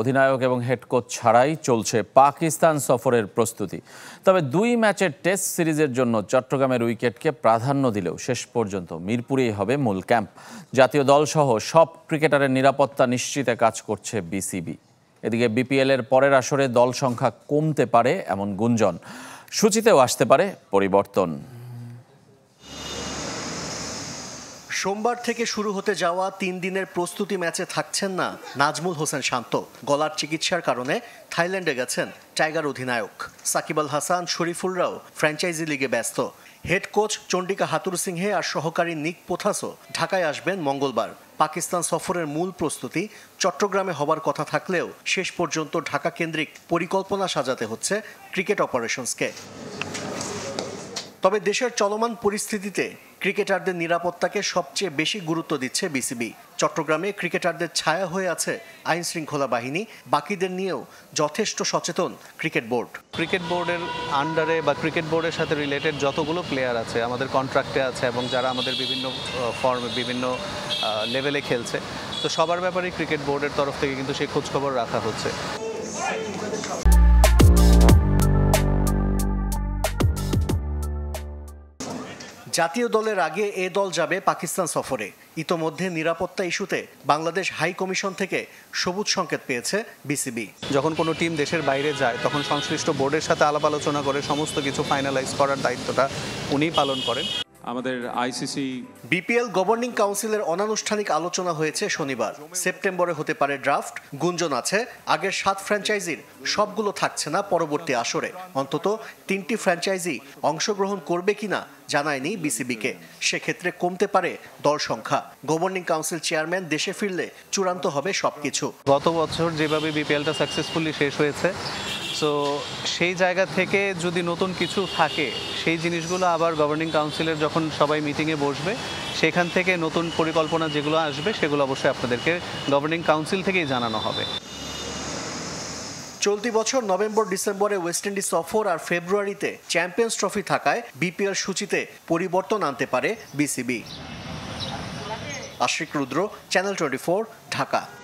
অধিনায়ক এবং head coach ছাড়াই চলছে পাকিস্তান সফরের প্রস্তুতি তবে দুই ম্যাচের টেস্ট সিরিজের জন্য চট্টগ্রামের উইকেটকে প্রাধান্য দিলেও শেষ পর্যন্ত মিরপুরেই হবে মূল ক্যাম্প জাতীয় দলসহ সব ক্রিকেটারের নিরাপত্তা নিশ্চিতে কাজ করছে বিসিবি এদিকে বিপিএলের পরের আসরে দল সংখ্যা কমতে পারে এমন গুঞ্জন সূচিতেও আসতে পারে পরিবর্তন সোমবার থেকে শুরু হতে যাওয়া তিন দিনের প্রস্তুতি ম্যাচে থাকছেন না নাজমুল হোসেন শান্ত গলার চিকিৎসার কারণে থাইল্যান্ডে গেছেন টাইগার অধিনায়ক সাকিব আল হাসান শরীফুলরাও ফ্র্যাঞ্চাইজি লিগে ব্যস্ত head coach Chandika Hathurusingha আর সহকারী নিক পোথাসও ঢাকায় আসবেন মঙ্গলবার পাকিস্তান সফরের মূল প্রস্তুতি চট্টগ্রামে হবার কথা থাকলেও শেষ পর্যন্ত ঢাকা কেন্দ্রিক পরিকল্পনা সাজাতে হচ্ছে ক্রিকেট অপারেশনসকে তবে দেশের চলমান পরিস্থিতিতে ক্রিকেটারদের নিরাপত্তাকে সবচেয়ে বেশি গুরুত্ব দিচ্ছে বিসিবি চট্টগ্রামে ক্রিকেটারদের ছায়া হয়ে আছে আইন শৃঙ্খলা বাহিনী বাকিদের নিয়েও যথেষ্ট সচেতন ক্রিকেট বোর্ড ক্রিকেট বোর্ডের আন্ডারে বা ক্রিকেট বোর্ডের সাথে রিলেটেড যতগুলো প্লেয়ার আছে আমাদের কন্ট্রাক্টে আছে এবং যারা আমাদের বিভিন্ন ফর্মে বিভিন্ন লেভেলে খেলছে তো সবার ব্যাপারে ক্রিকেট বোর্ডের তরফ থেকে কিন্তু সেই খোঁজখবর রাখা হচ্ছে জাতীয় দলের আগে এ দল যাবে পাকিস্তান সফরে ইতোমধ্যে নিরাপত্তা ইস্যুতে বাংলাদেশ হাই কমিশন থেকে সবুজ সংকেত পেয়েছে বিসিবি যখন কোনো টিম দেশের বাইরে যায় তখন সংশ্লিষ্ট বোর্ডের সাথে আলাপ আলোচনা করে সমস্ত কিছু ফাইনালাইজ করার দায়িত্বটা উনি পালন করেন আমাদের আইসিসি বিপিএল গভর্নিং কাউন্সিলের অনানুষ্ঠানিক আলোচনা হয়েছে শনিবার সেপ্টেম্বরে হতে পারে ড্রাফট গুঞ্জন আছে আগের সাত ফ্র্যাঞ্চাইজির সবগুলো থাকছে না পরবর্তী আসরে অন্তত তিনটি ফ্র্যাঞ্চাইজি অংশগ্রহণ করবে কিনা জানায়নি বিসিবিকে সেক্ষেত্রে কমতে পারে দল সংখ্যা গভর্নিং কাউন্সিল চেয়ারম্যান দেশে ফিরলে চূড়ান্ত হবে সবকিছু গত বছর যেভাবে বিপিএলটা সাকসেসফুলি শেষ হয়েছে সো সেই জায়গা থেকে যদি নতুন কিছু থাকে সেই জিনিসগুলো আবার গভর্নিং কাউন্সিলের যখন সবাই মিটিংয়ে বসবে সেখান থেকে নতুন পরিকল্পনা যেগুলো আসবে সেগুলো অবশ্যই আপনাদেরকে গভর্নিং কাউন্সিল থেকেই জানানো হবে চলতি বছর নভেম্বর ডিসেম্বরে ওয়েস্ট ইন্ডিজ সফর আর ফেব্রুয়ারিতে চ্যাম্পিয়ন্স ট্রফি থাকায় বিপিএল সূচিতে পরিবর্তন আনতে পারে BCB Ashik Rudra channel twenty Dhaka